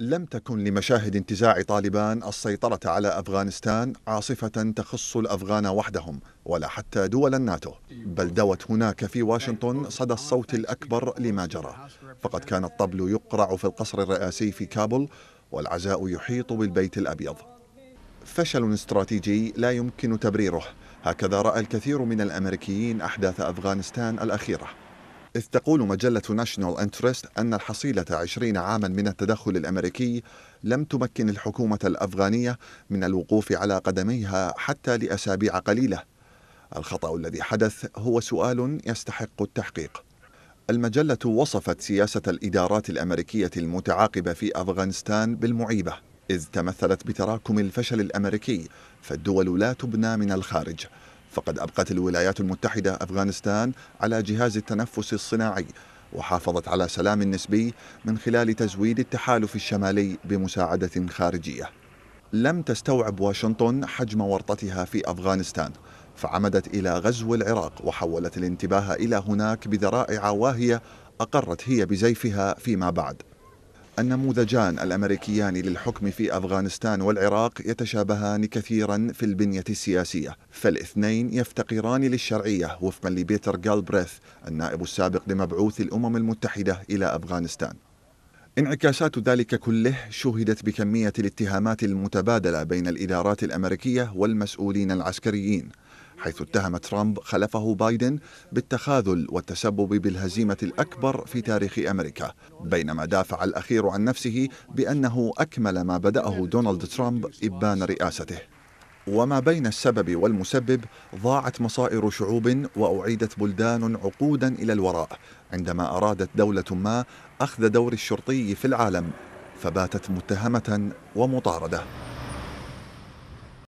لم تكن لمشاهد انتزاع طالبان السيطرة على أفغانستان عاصفة تخص الأفغان وحدهم ولا حتى دول الناتو بل دوت هناك في واشنطن صدى الصوت الأكبر لما جرى فقد كان الطبل يقرع في القصر الرئاسي في كابل والعزاء يحيط بالبيت الأبيض فشل استراتيجي لا يمكن تبريره هكذا رأى الكثير من الأمريكيين أحداث أفغانستان الأخيرة إذ تقول مجلة ناشونال انترست أن الحصيلة 20 عاما من التدخل الأمريكي لم تمكن الحكومة الأفغانية من الوقوف على قدميها حتى لأسابيع قليلة الخطأ الذي حدث هو سؤال يستحق التحقيق المجلة وصفت سياسة الإدارات الأمريكية المتعاقبة في أفغانستان بالمعيبة إذ تمثلت بتراكم الفشل الأمريكي فالدول لا تبنى من الخارج فقد أبقت الولايات المتحدة أفغانستان على جهاز التنفس الصناعي وحافظت على سلام نسبي من خلال تزويد التحالف الشمالي بمساعدة خارجية لم تستوعب واشنطن حجم ورطتها في أفغانستان فعمدت إلى غزو العراق وحولت الانتباه إلى هناك بذرائع واهية أقرت هي بزيفها فيما بعد النموذجان الامريكيان للحكم في افغانستان والعراق يتشابهان كثيرا في البنيه السياسيه، فالاثنين يفتقران للشرعيه وفقا لبيتر جالبريث النائب السابق لمبعوث الامم المتحده الى افغانستان. انعكاسات ذلك كله شوهدت بكمية الاتهامات المتبادلة بين الإدارات الأمريكية والمسؤولين العسكريين حيث اتهم ترامب خلفه بايدن بالتخاذل والتسبب بالهزيمة الأكبر في تاريخ أمريكا بينما دافع الأخير عن نفسه بأنه أكمل ما بدأه دونالد ترامب إبان رئاسته وما بين السبب والمسبب ضاعت مصائر شعوب واعيدت بلدان عقودا الى الوراء عندما ارادت دوله ما اخذ دور الشرطي في العالم فباتت متهمه ومطارده